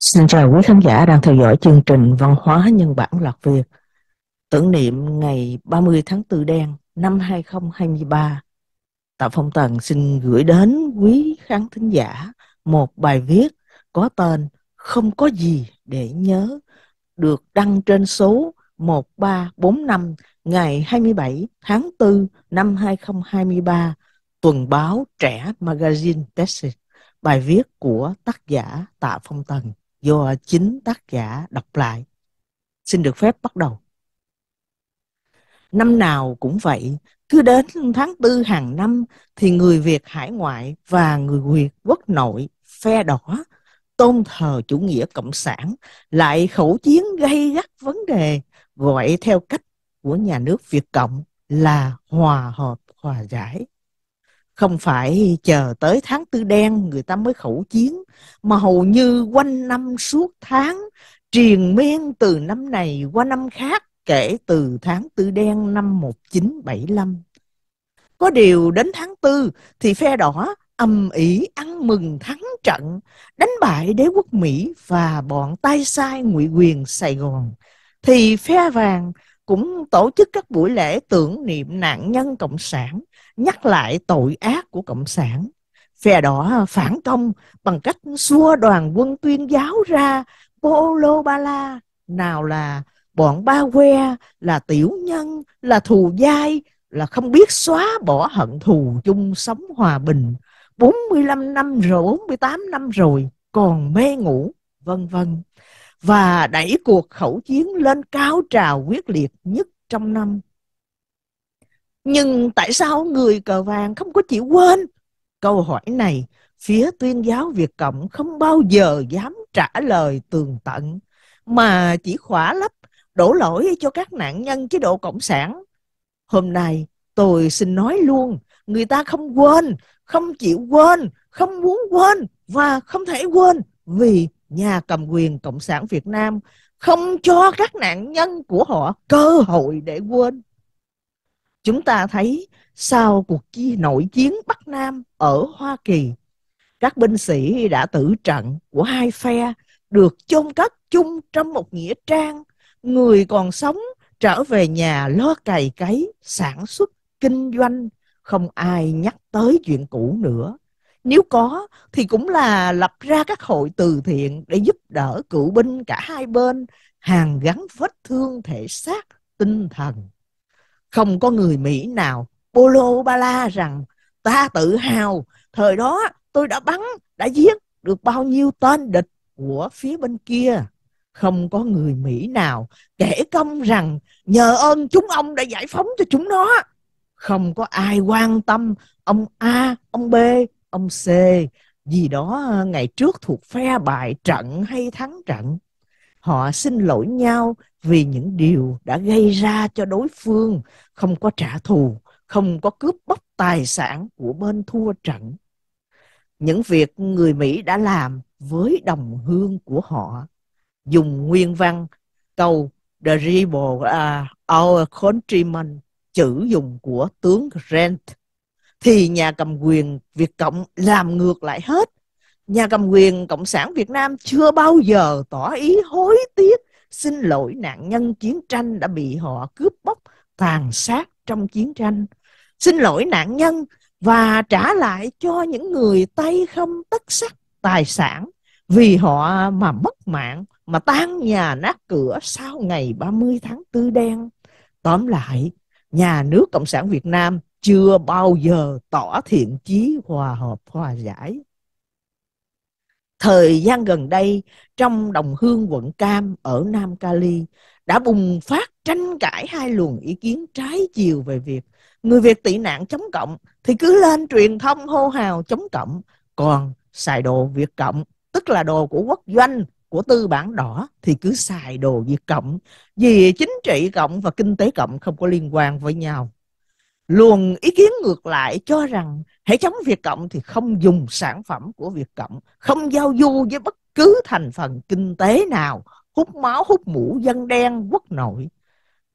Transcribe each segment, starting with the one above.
Xin chào quý khán giả đang theo dõi chương trình Văn hóa Nhân bản Lạc Việt Tưởng niệm ngày 30 tháng 4 đen năm 2023 Tạ Phong Tần xin gửi đến quý khán thính giả một bài viết có tên Không có gì để nhớ được đăng trên số 1345 ngày 27 tháng 4 năm 2023 tuần báo Trẻ Magazine Tessit bài viết của tác giả Tạ Phong Tần do chính tác giả đọc lại. Xin được phép bắt đầu. Năm nào cũng vậy, cứ đến tháng tư hàng năm thì người Việt hải ngoại và người Việt quốc nội phe đỏ tôn thờ chủ nghĩa cộng sản lại khẩu chiến gây gắt vấn đề gọi theo cách của nhà nước Việt Cộng là hòa hợp hòa giải không phải chờ tới tháng tư đen người ta mới khẩu chiến mà hầu như quanh năm suốt tháng triền miên từ năm này qua năm khác kể từ tháng tư đen năm 1975. Có điều đến tháng tư thì phe đỏ âm ỉ ăn mừng thắng trận đánh bại đế quốc Mỹ và bọn tay sai ngụy quyền Sài Gòn thì phe vàng cũng tổ chức các buổi lễ tưởng niệm nạn nhân cộng sản nhắc lại tội ác của cộng sản phe đỏ phản công bằng cách xua đoàn quân tuyên giáo ra Polo Bala nào là bọn ba que là tiểu nhân là thù dai là không biết xóa bỏ hận thù chung sống hòa bình 45 năm rồi 48 năm rồi còn mê ngủ vân vân và đẩy cuộc khẩu chiến lên cao trào quyết liệt nhất trong năm. Nhưng tại sao người cờ vàng không có chịu quên? Câu hỏi này, phía tuyên giáo Việt Cộng không bao giờ dám trả lời tường tận, mà chỉ khỏa lấp đổ lỗi cho các nạn nhân chế độ Cộng sản. Hôm nay, tôi xin nói luôn, người ta không quên, không chịu quên, không muốn quên và không thể quên vì nhà cầm quyền Cộng sản Việt Nam không cho các nạn nhân của họ cơ hội để quên. Chúng ta thấy sau cuộc chi nội chiến Bắc Nam ở Hoa Kỳ, các binh sĩ đã tử trận của hai phe được chôn cất chung trong một nghĩa trang, người còn sống trở về nhà lo cày cấy, sản xuất, kinh doanh, không ai nhắc tới chuyện cũ nữa nếu có thì cũng là lập ra các hội từ thiện để giúp đỡ cựu binh cả hai bên hàng gắn vết thương thể xác tinh thần không có người mỹ nào bolo ba la rằng ta tự hào thời đó tôi đã bắn đã giết được bao nhiêu tên địch của phía bên kia không có người mỹ nào kể công rằng nhờ ơn chúng ông đã giải phóng cho chúng nó không có ai quan tâm ông a ông b ông C gì đó ngày trước thuộc phe bại trận hay thắng trận họ xin lỗi nhau vì những điều đã gây ra cho đối phương không có trả thù không có cướp bóc tài sản của bên thua trận những việc người mỹ đã làm với đồng hương của họ dùng nguyên văn câu the rebel uh, à, our countrymen chữ dùng của tướng grant thì nhà cầm quyền Việt Cộng làm ngược lại hết. Nhà cầm quyền Cộng sản Việt Nam chưa bao giờ tỏ ý hối tiếc xin lỗi nạn nhân chiến tranh đã bị họ cướp bóc, tàn sát trong chiến tranh. Xin lỗi nạn nhân và trả lại cho những người tay không tất sắc tài sản vì họ mà mất mạng mà tan nhà nát cửa sau ngày 30 tháng 4 đen. Tóm lại, nhà nước Cộng sản Việt Nam chưa bao giờ tỏ thiện chí hòa hợp hòa giải thời gian gần đây trong đồng hương quận cam ở nam cali đã bùng phát tranh cãi hai luồng ý kiến trái chiều về việc người việt tị nạn chống cộng thì cứ lên truyền thông hô hào chống cộng còn xài đồ việt cộng tức là đồ của quốc doanh của tư bản đỏ thì cứ xài đồ việt cộng vì chính trị cộng và kinh tế cộng không có liên quan với nhau luồng ý kiến ngược lại cho rằng hãy chống Việt Cộng thì không dùng sản phẩm của Việt Cộng, không giao du với bất cứ thành phần kinh tế nào, hút máu, hút mũ dân đen quốc nội.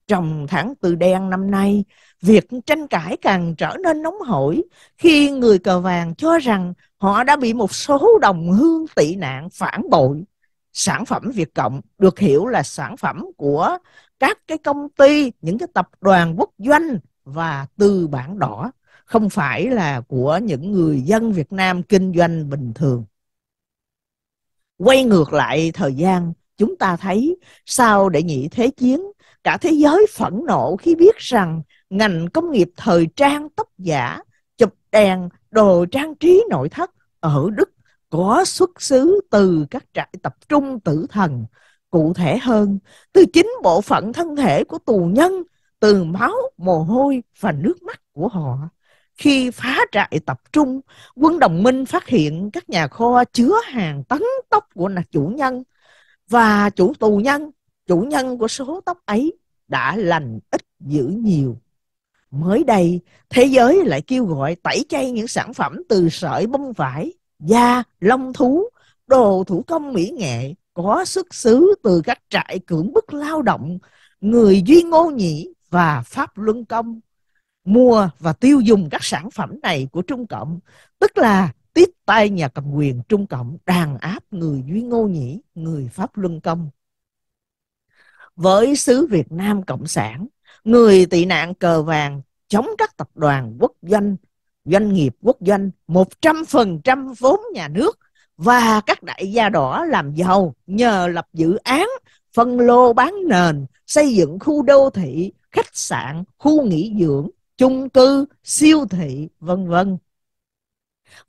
Trong tháng tư đen năm nay, việc tranh cãi càng trở nên nóng hổi khi người cờ vàng cho rằng họ đã bị một số đồng hương tị nạn phản bội. Sản phẩm Việt Cộng được hiểu là sản phẩm của các cái công ty, những cái tập đoàn quốc doanh và tư bản đỏ không phải là của những người dân Việt Nam kinh doanh bình thường. Quay ngược lại thời gian, chúng ta thấy sau đệ nhị thế chiến, cả thế giới phẫn nộ khi biết rằng ngành công nghiệp thời trang tóc giả, chụp đèn, đồ trang trí nội thất ở Đức có xuất xứ từ các trại tập trung tử thần. Cụ thể hơn, từ chính bộ phận thân thể của tù nhân từ máu, mồ hôi và nước mắt của họ. Khi phá trại tập trung, quân đồng minh phát hiện các nhà kho chứa hàng tấn tóc của chủ nhân và chủ tù nhân, chủ nhân của số tóc ấy đã lành ít giữ nhiều. Mới đây, thế giới lại kêu gọi tẩy chay những sản phẩm từ sợi bông vải, da, lông thú, đồ thủ công mỹ nghệ có xuất xứ từ các trại cưỡng bức lao động, người duy ngô nhĩ và pháp luân công mua và tiêu dùng các sản phẩm này của Trung Cộng tức là tiếp tay nhà cầm quyền Trung Cộng đàn áp người Duy Ngô Nhĩ, người Pháp Luân Công. Với xứ Việt Nam Cộng sản, người tị nạn cờ vàng chống các tập đoàn quốc doanh, doanh nghiệp quốc doanh 100% vốn nhà nước và các đại gia đỏ làm giàu nhờ lập dự án phân lô bán nền, xây dựng khu đô thị, khách sạn khu nghỉ dưỡng chung cư siêu thị vân vân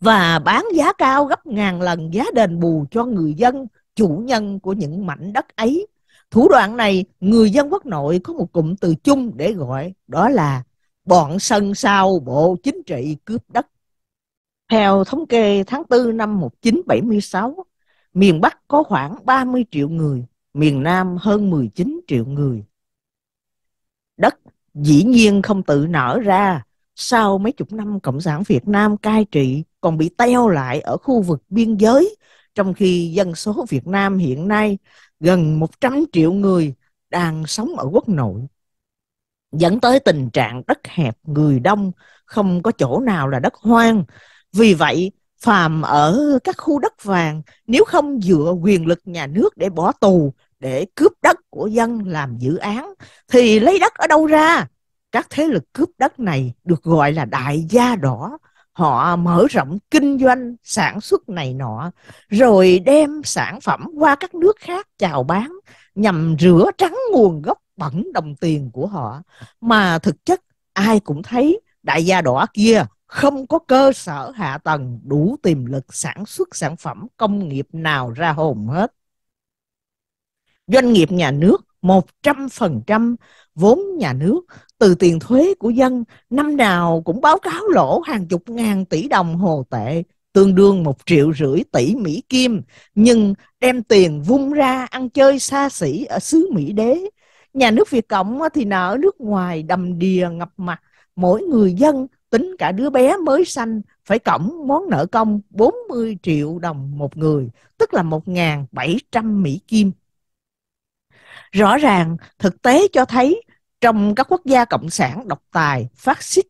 và bán giá cao gấp ngàn lần giá đền bù cho người dân chủ nhân của những mảnh đất ấy thủ đoạn này người dân quốc nội có một cụm từ chung để gọi đó là bọn sân sau bộ chính trị cướp đất theo thống kê tháng 4 năm 1976 miền Bắc có khoảng 30 triệu người miền Nam hơn 19 triệu người đất dĩ nhiên không tự nở ra sau mấy chục năm cộng sản việt nam cai trị còn bị teo lại ở khu vực biên giới trong khi dân số việt nam hiện nay gần 100 triệu người đang sống ở quốc nội dẫn tới tình trạng đất hẹp người đông không có chỗ nào là đất hoang vì vậy phàm ở các khu đất vàng nếu không dựa quyền lực nhà nước để bỏ tù để cướp đất của dân làm dự án thì lấy đất ở đâu ra các thế lực cướp đất này được gọi là đại gia đỏ họ mở rộng kinh doanh sản xuất này nọ rồi đem sản phẩm qua các nước khác chào bán nhằm rửa trắng nguồn gốc bẩn đồng tiền của họ mà thực chất ai cũng thấy đại gia đỏ kia không có cơ sở hạ tầng đủ tiềm lực sản xuất sản phẩm công nghiệp nào ra hồn hết doanh nghiệp nhà nước 100% vốn nhà nước từ tiền thuế của dân năm nào cũng báo cáo lỗ hàng chục ngàn tỷ đồng hồ tệ tương đương một triệu rưỡi tỷ Mỹ Kim nhưng đem tiền vung ra ăn chơi xa xỉ ở xứ Mỹ đế nhà nước Việt Cộng thì nợ nước ngoài đầm đìa ngập mặt mỗi người dân tính cả đứa bé mới sanh phải cộng món nợ công 40 triệu đồng một người, tức là 1.700 Mỹ Kim rõ ràng thực tế cho thấy trong các quốc gia cộng sản độc tài phát xít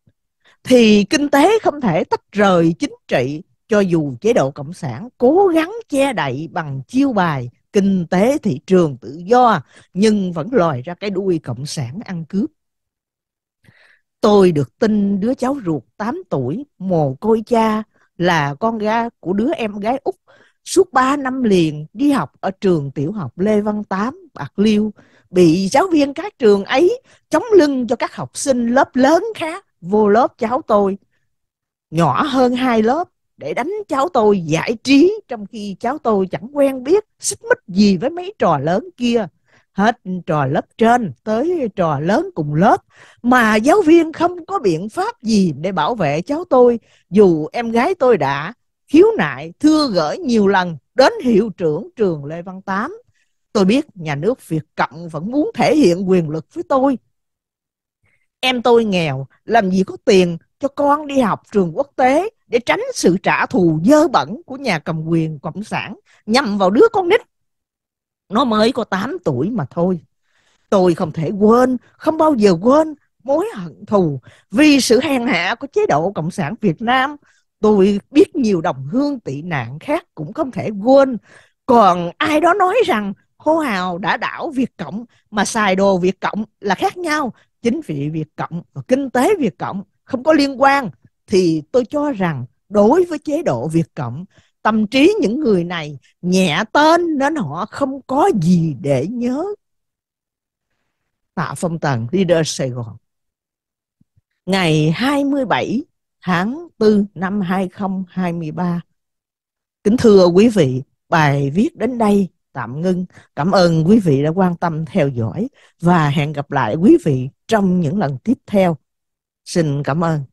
thì kinh tế không thể tách rời chính trị cho dù chế độ cộng sản cố gắng che đậy bằng chiêu bài kinh tế thị trường tự do nhưng vẫn lòi ra cái đuôi cộng sản ăn cướp Tôi được tin đứa cháu ruột 8 tuổi, mồ côi cha là con gái của đứa em gái út Suốt 3 năm liền đi học ở trường tiểu học Lê Văn Tám bạc liêu bị giáo viên các trường ấy chống lưng cho các học sinh lớp lớn khác vô lớp cháu tôi nhỏ hơn hai lớp để đánh cháu tôi giải trí trong khi cháu tôi chẳng quen biết xích mích gì với mấy trò lớn kia hết trò lớp trên tới trò lớn cùng lớp mà giáo viên không có biện pháp gì để bảo vệ cháu tôi dù em gái tôi đã khiếu nại thưa gửi nhiều lần đến hiệu trưởng trường Lê Văn Tám Tôi biết nhà nước Việt Cộng vẫn muốn thể hiện quyền lực với tôi. Em tôi nghèo, làm gì có tiền cho con đi học trường quốc tế để tránh sự trả thù dơ bẩn của nhà cầm quyền Cộng sản nhằm vào đứa con nít. Nó mới có 8 tuổi mà thôi. Tôi không thể quên, không bao giờ quên mối hận thù vì sự hèn hạ của chế độ Cộng sản Việt Nam. Tôi biết nhiều đồng hương tị nạn khác cũng không thể quên. Còn ai đó nói rằng hô hào đã đảo Việt Cộng mà xài đồ Việt Cộng là khác nhau. Chính trị Việt Cộng và kinh tế Việt Cộng không có liên quan thì tôi cho rằng đối với chế độ Việt Cộng tâm trí những người này nhẹ tên nên họ không có gì để nhớ. Tạ Phong Tần, leader Sài Gòn. Ngày 27 tháng 4 năm 2023. Kính thưa quý vị, bài viết đến đây tạm ngưng. Cảm ơn quý vị đã quan tâm theo dõi và hẹn gặp lại quý vị trong những lần tiếp theo. Xin cảm ơn.